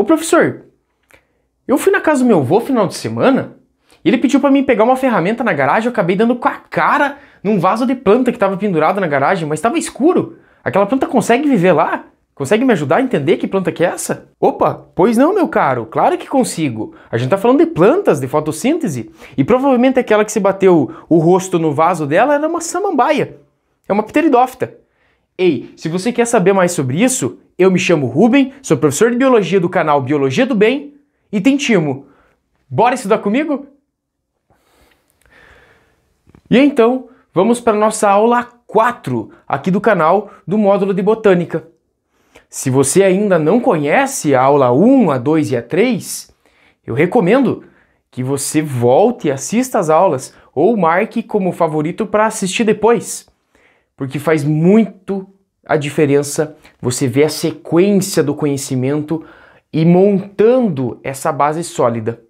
Ô professor, eu fui na casa do meu avô final de semana e ele pediu para mim pegar uma ferramenta na garagem. Eu acabei dando com a cara num vaso de planta que estava pendurado na garagem, mas estava escuro. Aquela planta consegue viver lá? Consegue me ajudar a entender que planta que é essa? Opa, pois não, meu caro, claro que consigo. A gente tá falando de plantas, de fotossíntese, e provavelmente aquela que se bateu o rosto no vaso dela era uma samambaia. É uma pteridófita. Ei, se você quer saber mais sobre isso, eu me chamo Ruben, sou professor de biologia do canal Biologia do Bem e tem timo. Bora estudar comigo? E então, vamos para a nossa aula 4 aqui do canal do módulo de botânica. Se você ainda não conhece a aula 1, a 2 e a 3, eu recomendo que você volte e assista as aulas ou marque como favorito para assistir depois, porque faz muito a diferença, você vê a sequência do conhecimento e montando essa base sólida.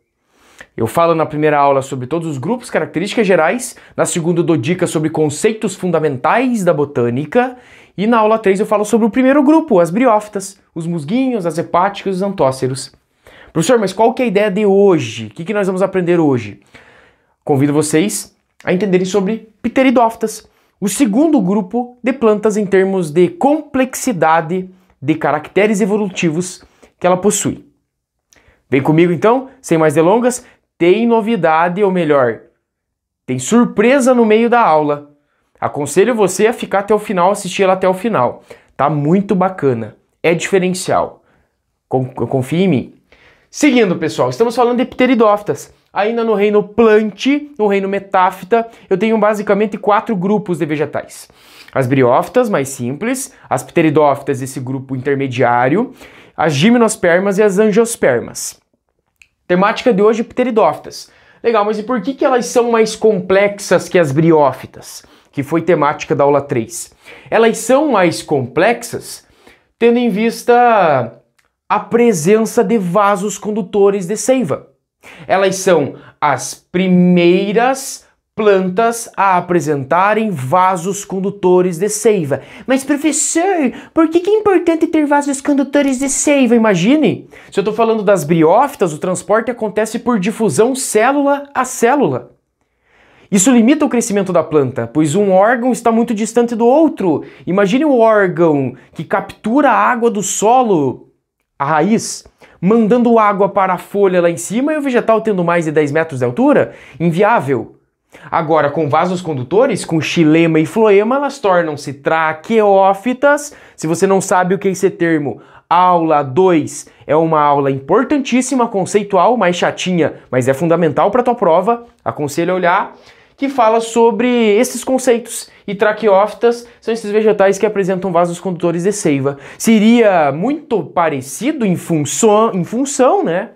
Eu falo na primeira aula sobre todos os grupos, características gerais, na segunda eu dou dicas sobre conceitos fundamentais da botânica e na aula 3 eu falo sobre o primeiro grupo, as briófitas, os musguinhos, as hepáticas e os antóceros. Professor, mas qual que é a ideia de hoje? O que, que nós vamos aprender hoje? Convido vocês a entenderem sobre pteridófitas. O segundo grupo de plantas em termos de complexidade de caracteres evolutivos que ela possui. Vem comigo então, sem mais delongas, tem novidade, ou melhor, tem surpresa no meio da aula. Aconselho você a ficar até o final, assistir ela até o final. Tá muito bacana, é diferencial. Confie em mim. Seguindo, pessoal, estamos falando de pteridófitas. Ainda no reino Plant, no reino Metáfita, eu tenho basicamente quatro grupos de vegetais. As briófitas, mais simples, as pteridófitas, esse grupo intermediário, as gimnospermas e as angiospermas. Temática de hoje, pteridófitas. Legal, mas e por que, que elas são mais complexas que as briófitas, que foi temática da aula 3? Elas são mais complexas tendo em vista a presença de vasos condutores de seiva. Elas são as primeiras plantas a apresentarem vasos condutores de seiva. Mas professor, por que, é importante ter vasos condutores de seiva? Imagine! Se eu estou falando das briófitas, o transporte acontece por difusão célula a célula. Isso limita o crescimento da planta, pois um órgão está muito distante do outro. Imagine o órgão que captura a água do solo, a raiz, mandando água para a folha lá em cima e o vegetal tendo mais de 10 metros de altura? Inviável. Agora, com vasos condutores, com xilema e floema, elas tornam-se traqueófitas. Se você não sabe o que é esse termo, aula 2 é uma aula importantíssima, conceitual, mais chatinha, mas é fundamental para tua prova. Aconselho a olhar que fala sobre esses conceitos. E traqueófitas são esses vegetais que apresentam vasos condutores de seiva. Seria muito parecido em função, em função, né?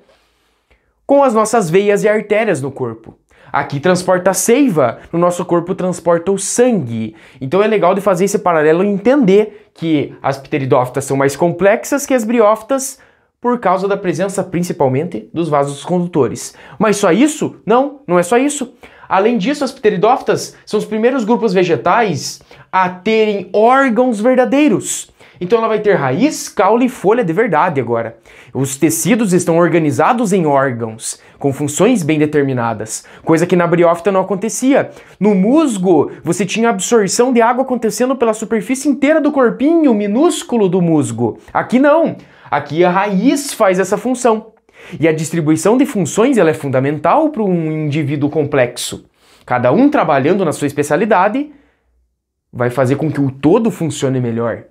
Com as nossas veias e artérias no corpo. Aqui transporta a seiva, no nosso corpo transporta o sangue. Então é legal de fazer esse paralelo e entender que as pteridófitas são mais complexas que as briófitas por causa da presença principalmente dos vasos condutores. Mas só isso? Não, não é só isso. Além disso, as pteridófitas são os primeiros grupos vegetais a terem órgãos verdadeiros. Então ela vai ter raiz, caule e folha de verdade agora. Os tecidos estão organizados em órgãos, com funções bem determinadas, coisa que na briófita não acontecia. No musgo, você tinha absorção de água acontecendo pela superfície inteira do corpinho minúsculo do musgo. Aqui não. Aqui a raiz faz essa função. E a distribuição de funções ela é fundamental para um indivíduo complexo. Cada um trabalhando na sua especialidade vai fazer com que o todo funcione melhor.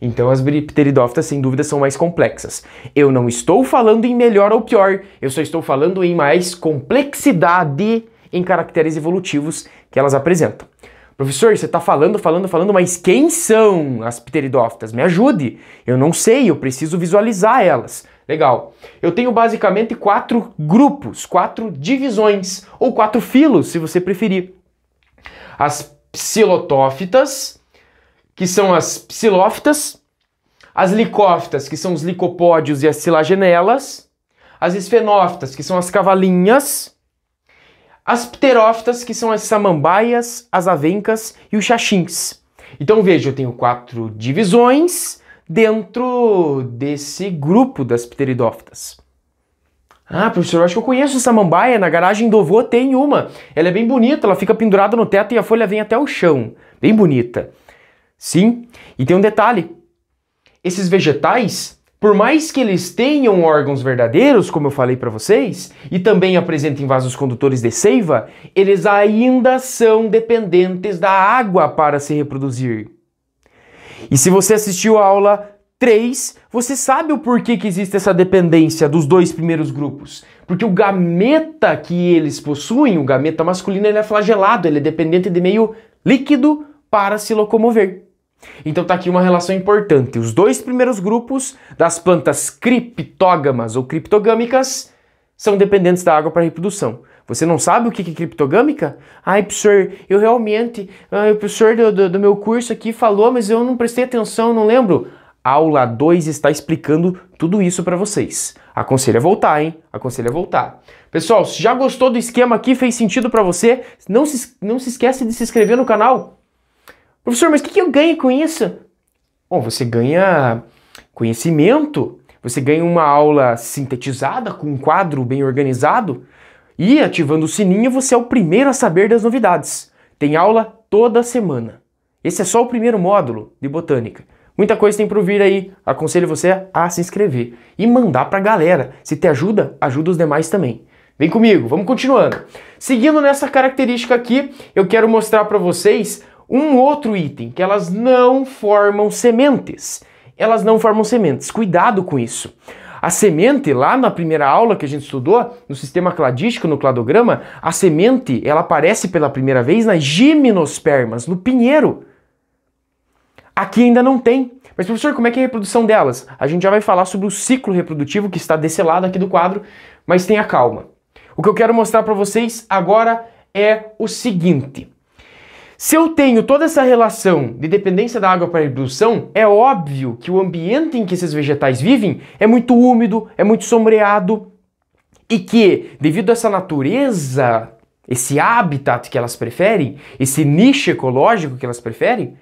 Então as pteridófitas, sem dúvida, são mais complexas. Eu não estou falando em melhor ou pior, eu só estou falando em mais complexidade em caracteres evolutivos que elas apresentam. Professor, você está falando, falando, falando, mas quem são as pteridófitas? Me ajude! Eu não sei, eu preciso visualizar elas. Legal. Eu tenho basicamente quatro grupos, quatro divisões, ou quatro filos, se você preferir. As psilotófitas, que são as psilófitas, as licófitas, que são os licopódios e as silagenelas, as esfenófitas, que são as cavalinhas, as pterófitas, que são as samambaias, as avencas e os xaxins. Então veja, eu tenho quatro divisões, dentro desse grupo das pteridófitas. Ah, professor, eu acho que eu conheço essa mambaia, na garagem do avô tem uma. Ela é bem bonita, ela fica pendurada no teto e a folha vem até o chão. Bem bonita. Sim, e tem um detalhe. Esses vegetais, por mais que eles tenham órgãos verdadeiros, como eu falei para vocês, e também apresentem vasos condutores de seiva, eles ainda são dependentes da água para se reproduzir. E se você assistiu a aula 3, você sabe o porquê que existe essa dependência dos dois primeiros grupos. Porque o gameta que eles possuem, o gameta masculino, ele é flagelado, ele é dependente de meio líquido para se locomover. Então está aqui uma relação importante. Os dois primeiros grupos das plantas criptógamas ou criptogâmicas são dependentes da água para reprodução. Você não sabe o que é criptogâmica? Ai, professor, eu realmente, ai, o professor do, do, do meu curso aqui falou, mas eu não prestei atenção, não lembro. Aula 2 está explicando tudo isso para vocês. Aconselho a voltar, hein? Aconselho a voltar. Pessoal, se já gostou do esquema aqui, fez sentido para você, não se, não se esquece de se inscrever no canal. Professor, mas o que, que eu ganho com isso? Bom, você ganha conhecimento, você ganha uma aula sintetizada, com um quadro bem organizado, e ativando o sininho, você é o primeiro a saber das novidades. Tem aula toda semana. Esse é só o primeiro módulo de botânica. Muita coisa tem para vir aí. Aconselho você a se inscrever e mandar para a galera. Se te ajuda, ajuda os demais também. Vem comigo, vamos continuando. Seguindo nessa característica aqui, eu quero mostrar para vocês um outro item, que elas não formam sementes. Elas não formam sementes. Cuidado com isso. A semente, lá na primeira aula que a gente estudou, no sistema cladístico, no cladograma, a semente, ela aparece pela primeira vez nas gimnospermas, no pinheiro. Aqui ainda não tem. Mas, professor, como é que é a reprodução delas? A gente já vai falar sobre o ciclo reprodutivo que está desse lado aqui do quadro, mas tenha calma. O que eu quero mostrar para vocês agora é o seguinte. Se eu tenho toda essa relação de dependência da água para a reprodução, é óbvio que o ambiente em que esses vegetais vivem é muito úmido, é muito sombreado e que, devido a essa natureza, esse habitat que elas preferem, esse nicho ecológico que elas preferem,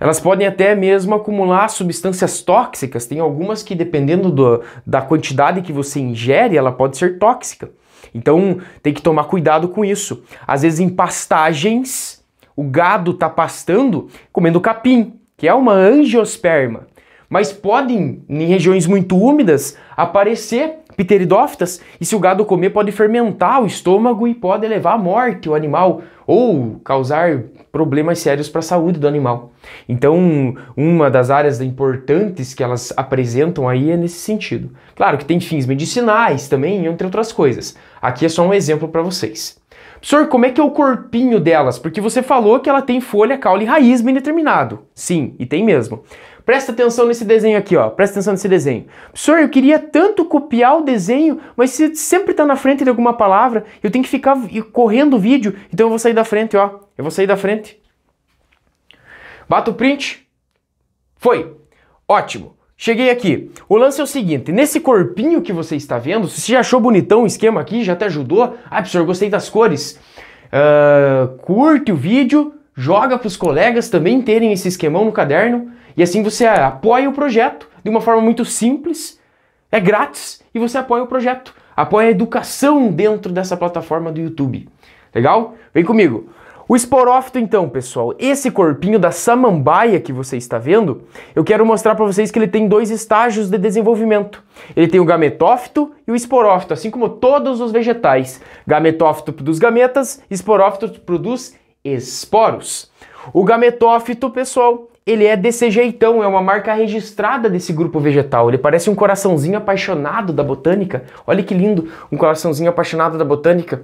elas podem até mesmo acumular substâncias tóxicas. Tem algumas que, dependendo do, da quantidade que você ingere, ela pode ser tóxica. Então, tem que tomar cuidado com isso. Às vezes, em pastagens o gado está pastando comendo capim, que é uma angiosperma. Mas podem, em regiões muito úmidas, aparecer pteridófitas e se o gado comer pode fermentar o estômago e pode levar à morte o animal ou causar problemas sérios para a saúde do animal. Então, uma das áreas importantes que elas apresentam aí é nesse sentido. Claro que tem fins medicinais também, entre outras coisas. Aqui é só um exemplo para vocês. Senhor, como é que é o corpinho delas? Porque você falou que ela tem folha, caule e raiz bem determinado. Sim, e tem mesmo. Presta atenção nesse desenho aqui, ó. Presta atenção nesse desenho. Senhor, eu queria tanto copiar o desenho, mas se sempre tá na frente de alguma palavra, eu tenho que ficar correndo o vídeo, então eu vou sair da frente, ó. Eu vou sair da frente. Bato o print. Foi. Ótimo. Cheguei aqui. O lance é o seguinte, nesse corpinho que você está vendo, se você já achou bonitão o esquema aqui, já até ajudou, ah, professor, gostei das cores, uh, curte o vídeo, joga para os colegas também terem esse esquemão no caderno, e assim você apoia o projeto de uma forma muito simples, é grátis, e você apoia o projeto, apoia a educação dentro dessa plataforma do YouTube. Legal? Vem comigo. O esporófito então, pessoal, esse corpinho da samambaia que você está vendo, eu quero mostrar para vocês que ele tem dois estágios de desenvolvimento. Ele tem o gametófito e o esporófito, assim como todos os vegetais. Gametófito produz gametas, esporófito produz esporos. O gametófito, pessoal, ele é desse jeitão, é uma marca registrada desse grupo vegetal. Ele parece um coraçãozinho apaixonado da botânica. Olha que lindo, um coraçãozinho apaixonado da botânica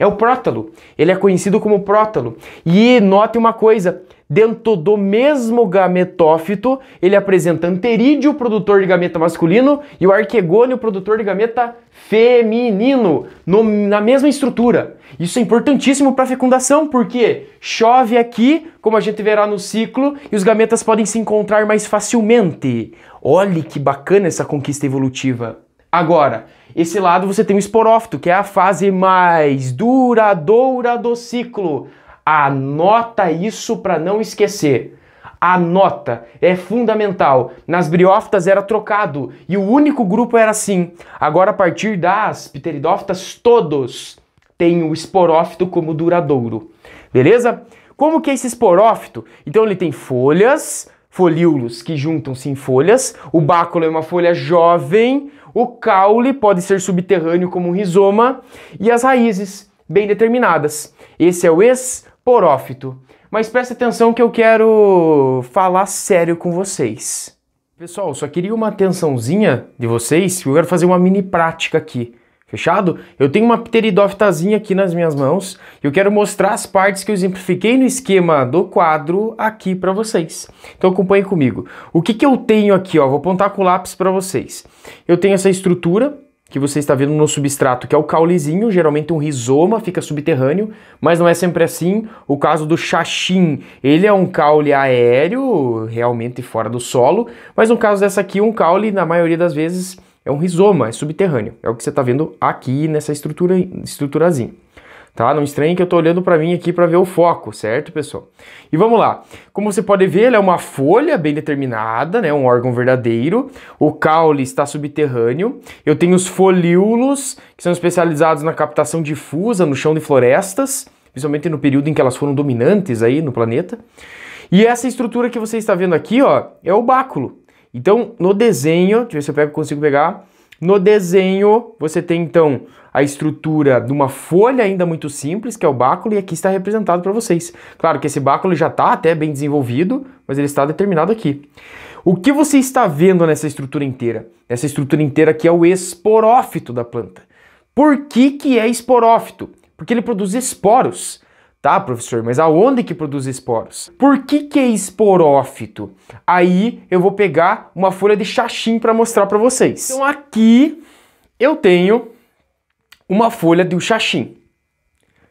é o prótalo. Ele é conhecido como prótalo. E note uma coisa, dentro do mesmo gametófito, ele apresenta anterídeo, produtor de gameta masculino, e o arquegônio, produtor de gameta feminino, no, na mesma estrutura. Isso é importantíssimo para a fecundação, porque chove aqui, como a gente verá no ciclo, e os gametas podem se encontrar mais facilmente. Olhe que bacana essa conquista evolutiva. Agora, esse lado você tem o esporófito, que é a fase mais duradoura do ciclo. Anota isso para não esquecer. Anota, é fundamental. Nas briófitas era trocado e o único grupo era assim. Agora, a partir das pteridófitas, todos têm o esporófito como duradouro. Beleza? Como que é esse esporófito? Então ele tem folhas, folíolos que juntam-se em folhas, o báculo é uma folha jovem, o caule pode ser subterrâneo como um rizoma e as raízes bem determinadas. Esse é o esporófito. Mas presta atenção que eu quero falar sério com vocês. Pessoal, só queria uma atençãozinha de vocês, eu quero fazer uma mini prática aqui. Fechado? Eu tenho uma pteridófitazinha aqui nas minhas mãos e eu quero mostrar as partes que eu exemplifiquei no esquema do quadro aqui para vocês. Então acompanhe comigo. O que, que eu tenho aqui? Ó? Vou apontar com o lápis para vocês. Eu tenho essa estrutura que você está vendo no substrato, que é o caulezinho, geralmente um rizoma, fica subterrâneo, mas não é sempre assim. O caso do xaxim, ele é um caule aéreo, realmente fora do solo, mas no caso dessa aqui, um caule, na maioria das vezes, é um rizoma, é subterrâneo. É o que você está vendo aqui nessa estrutura, estruturazinha. Tá? Não estranhe que eu estou olhando para mim aqui para ver o foco, certo, pessoal? E vamos lá. Como você pode ver, ela é uma folha bem determinada, né? Um órgão verdadeiro. O caule está subterrâneo. Eu tenho os folíolos, que são especializados na captação difusa no chão de florestas, principalmente no período em que elas foram dominantes aí no planeta. E essa estrutura que você está vendo aqui, ó, é o báculo. Então, no desenho, deixa eu ver se eu pego, consigo pegar. No desenho, você tem então a estrutura de uma folha ainda muito simples, que é o báculo, e aqui está representado para vocês. Claro que esse báculo já está até bem desenvolvido, mas ele está determinado aqui. O que você está vendo nessa estrutura inteira? Essa estrutura inteira aqui é o esporófito da planta. Por que, que é esporófito? Porque ele produz esporos. Tá, professor, mas aonde que produz esporos? Por que que é esporófito? Aí eu vou pegar uma folha de xaxim para mostrar para vocês. Então aqui eu tenho uma folha de xaxim.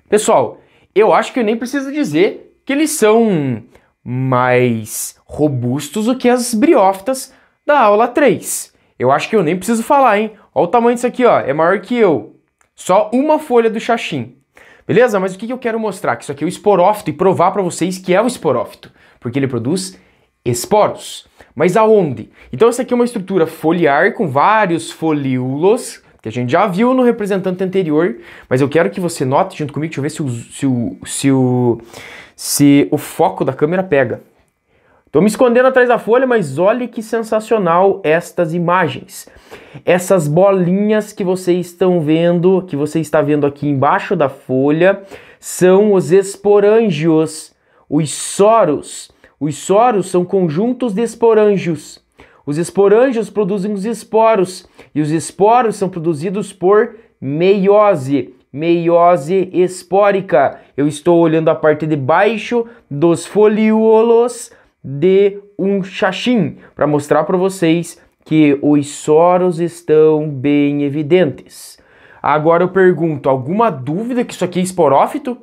Pessoal, eu acho que eu nem preciso dizer que eles são mais robustos do que as briófitas da aula 3. Eu acho que eu nem preciso falar, hein? Olha o tamanho disso aqui, ó. É maior que eu. Só uma folha do xaxim. Beleza? Mas o que eu quero mostrar? Que isso aqui é o esporófito e provar para vocês que é o esporófito, porque ele produz esporos. Mas aonde? Então essa aqui é uma estrutura foliar com vários folíolos, que a gente já viu no representante anterior, mas eu quero que você note junto comigo, deixa eu ver se o, se o, se o, se o foco da câmera pega. Estou me escondendo atrás da folha, mas olhe que sensacional estas imagens. Essas bolinhas que vocês estão vendo, que você está vendo aqui embaixo da folha, são os esporângios, os soros. Os soros são conjuntos de esporângios. Os esporângios produzem os esporos e os esporos são produzidos por meiose meiose espórica. Eu estou olhando a parte de baixo dos folíolos de um xaxim para mostrar para vocês que os soros estão bem evidentes. Agora eu pergunto, alguma dúvida que isso aqui é esporófito?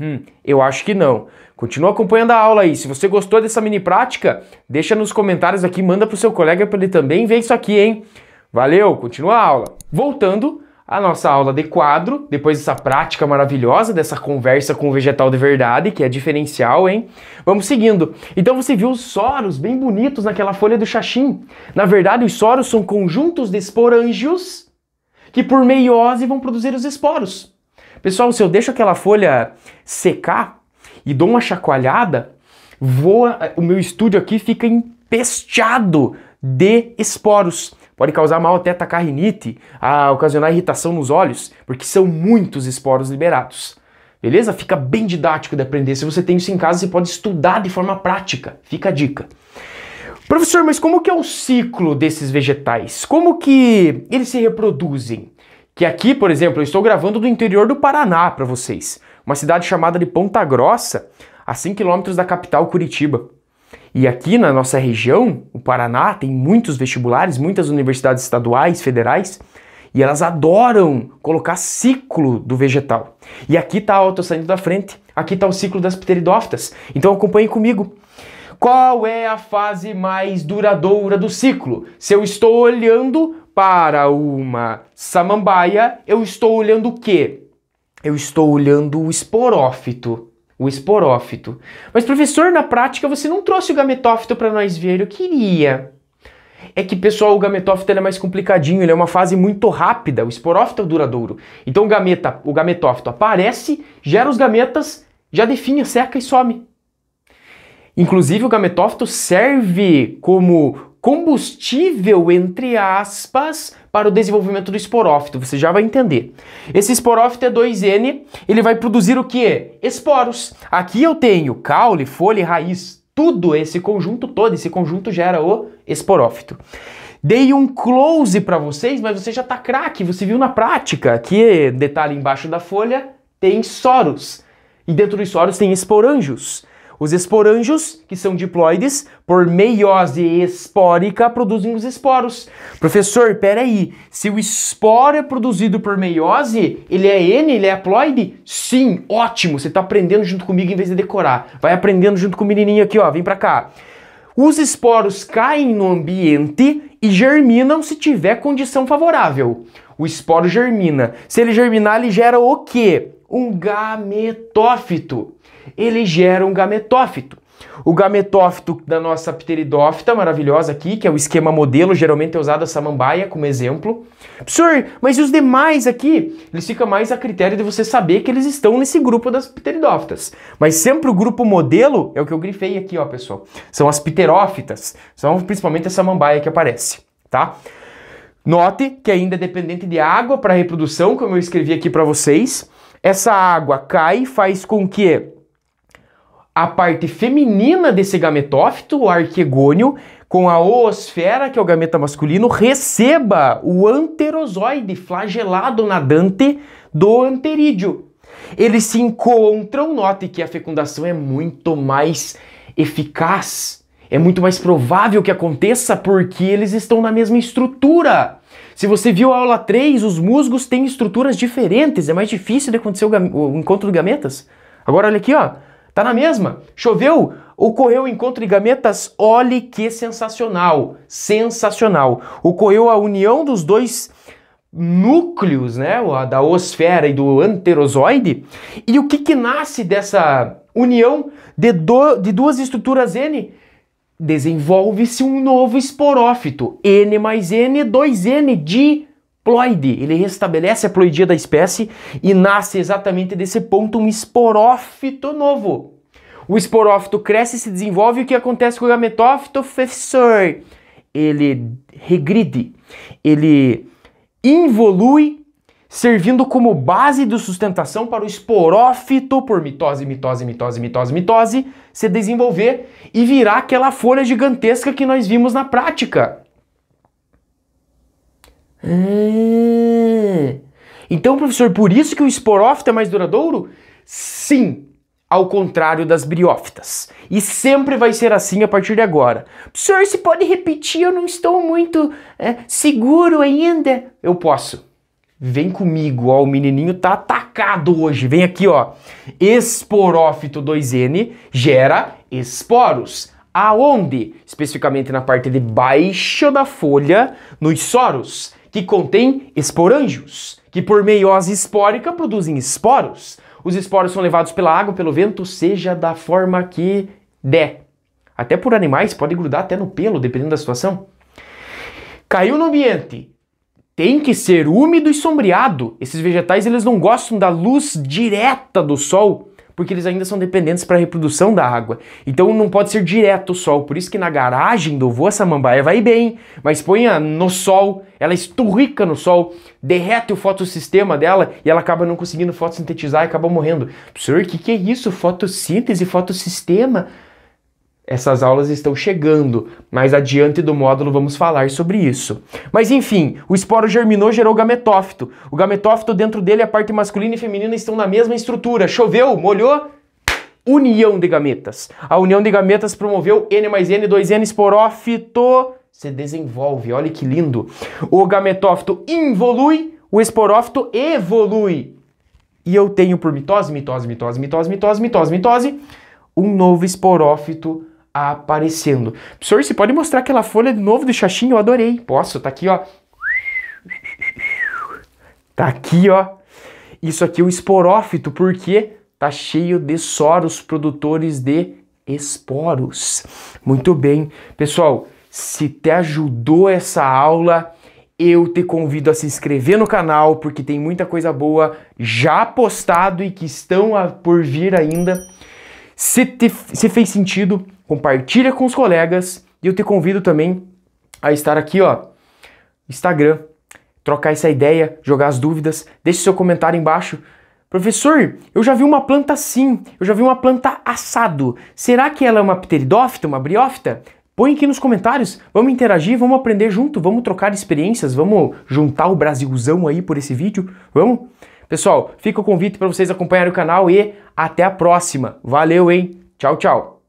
Hum, eu acho que não. Continua acompanhando a aula aí. Se você gostou dessa mini prática, deixa nos comentários aqui, manda pro seu colega para ele também ver isso aqui, hein? Valeu, continua a aula. Voltando, a nossa aula de quadro, depois dessa prática maravilhosa, dessa conversa com o vegetal de verdade, que é diferencial, hein? Vamos seguindo. Então você viu os soros bem bonitos naquela folha do xaxim. Na verdade, os soros são conjuntos de esporângios que por meiose vão produzir os esporos. Pessoal, se eu deixo aquela folha secar e dou uma chacoalhada, voa, o meu estúdio aqui fica empesteado de esporos. Pode causar mal até atacar a ocasionar irritação nos olhos, porque são muitos esporos liberados. Beleza? Fica bem didático de aprender. Se você tem isso em casa, você pode estudar de forma prática. Fica a dica. Professor, mas como que é o ciclo desses vegetais? Como que eles se reproduzem? Que aqui, por exemplo, eu estou gravando do interior do Paraná para vocês, uma cidade chamada de Ponta Grossa, a 100 quilômetros da capital Curitiba. E aqui na nossa região, o Paraná, tem muitos vestibulares, muitas universidades estaduais, federais, e elas adoram colocar ciclo do vegetal. E aqui está a alta saindo da frente, aqui está o ciclo das pteridófitas. Então acompanhe comigo. Qual é a fase mais duradoura do ciclo? Se eu estou olhando para uma samambaia, eu estou olhando o quê? Eu estou olhando o esporófito o esporófito. Mas, professor, na prática você não trouxe o gametófito para nós ver, eu queria. É que, pessoal, o gametófito é mais complicadinho, ele é uma fase muito rápida, o esporófito é o duradouro. Então o, gameta, o gametófito aparece, gera os gametas, já definha, seca e some. Inclusive, o gametófito serve como combustível, entre aspas, para o desenvolvimento do esporófito. Você já vai entender. Esse esporófito é 2N, ele vai produzir o que? Esporos. Aqui eu tenho caule, folha e raiz. Tudo esse conjunto todo, esse conjunto gera o esporófito. Dei um close para vocês, mas você já tá craque, você viu na prática. Aqui, detalhe embaixo da folha, tem soros. E dentro dos soros tem esporângios. Os esporângios, que são diploides, por meiose espórica, produzem os esporos. Professor, peraí, se o esporo é produzido por meiose, ele é N, ele é haploide? Sim, ótimo, você está aprendendo junto comigo em vez de decorar. Vai aprendendo junto com o menininho aqui, ó, vem para cá. Os esporos caem no ambiente e germinam se tiver condição favorável. O esporo germina. Se ele germinar, ele gera o quê? Um gametófito ele gera um gametófito. O gametófito da nossa pteridófita maravilhosa aqui, que é o esquema modelo, geralmente é usado a samambaia como exemplo. Professor, mas e os demais aqui? Eles ficam mais a critério de você saber que eles estão nesse grupo das pteridófitas. Mas sempre o grupo modelo é o que eu grifei aqui, ó, pessoal. São as pterófitas, são principalmente a samambaia que aparece, tá? Note que ainda é dependente de água para reprodução, como eu escrevi aqui para vocês. Essa água cai, faz com que a parte feminina desse gametófito, o arquegônio, com a oosfera, que é o gameta masculino, receba o anterozoide flagelado nadante do anterídeo. Eles se encontram, note que a fecundação é muito mais eficaz, é muito mais provável que aconteça porque eles estão na mesma estrutura. Se você viu a aula 3, os musgos têm estruturas diferentes, é mais difícil de acontecer o, o encontro de gametas. Agora olha aqui, ó. Tá na mesma. Choveu, ocorreu o encontro de gametas, olhe que sensacional, sensacional. Ocorreu a união dos dois núcleos, né, da osfera e do anterozoide. E o que que nasce dessa união de, do, de duas estruturas N? Desenvolve-se um novo esporófito, N mais N, 2N de ploide, ele restabelece a ploidia da espécie e nasce exatamente desse ponto um esporófito novo. O esporófito cresce e se desenvolve, e o que acontece com o gametófito, professor? Ele regride, ele involui, servindo como base de sustentação para o esporófito, por mitose, mitose, mitose, mitose, mitose, se desenvolver e virar aquela folha gigantesca que nós vimos na prática. É. Então, professor, por isso que o esporófito é mais duradouro? Sim, ao contrário das briófitas. E sempre vai ser assim a partir de agora. Professor, se pode repetir, eu não estou muito é, seguro ainda. Eu posso. Vem comigo, ó, o menininho tá atacado hoje. Vem aqui, ó. Esporófito 2N gera esporos. Aonde? Especificamente na parte de baixo da folha, nos soros que contém esporângios, que por meiose espórica produzem esporos. Os esporos são levados pela água, pelo vento, seja da forma que der. Até por animais, pode grudar até no pelo, dependendo da situação. Caiu no ambiente, tem que ser úmido e sombreado. Esses vegetais eles não gostam da luz direta do sol porque eles ainda são dependentes para a reprodução da água. Então não pode ser direto o sol, por isso que na garagem do vô a samambaia vai bem, mas ponha no sol, ela esturrica no sol, derrete o fotossistema dela e ela acaba não conseguindo fotossintetizar e acaba morrendo. Senhor, o que, que é isso? Fotossíntese, fotossistema? Essas aulas estão chegando, mas adiante do módulo vamos falar sobre isso. Mas enfim, o esporo germinou, gerou o gametófito. O gametófito dentro dele, a parte masculina e feminina estão na mesma estrutura. Choveu, molhou, união de gametas. A união de gametas promoveu N mais N, 2N, esporófito Você desenvolve. Olha que lindo. O gametófito involui, o esporófito evolui. E eu tenho por mitose, mitose, mitose, mitose, mitose, mitose, mitose, um novo esporófito aparecendo. Professor, você pode mostrar aquela folha de novo do chachinho? Eu adorei. Posso, tá aqui, ó. Tá aqui, ó. Isso aqui é o esporófito, porque tá cheio de soros produtores de esporos. Muito bem. Pessoal, se te ajudou essa aula, eu te convido a se inscrever no canal, porque tem muita coisa boa já postado e que estão por vir ainda. Se, te, se fez sentido, compartilha com os colegas e eu te convido também a estar aqui, ó, Instagram, trocar essa ideia, jogar as dúvidas, deixe seu comentário embaixo. Professor, eu já vi uma planta assim, eu já vi uma planta assado. Será que ela é uma pteridófita, uma briófita? Põe aqui nos comentários, vamos interagir, vamos aprender junto, vamos trocar experiências, vamos juntar o Brasilzão aí por esse vídeo, vamos? Pessoal, fica o convite para vocês acompanharem o canal e até a próxima. Valeu, hein? Tchau, tchau.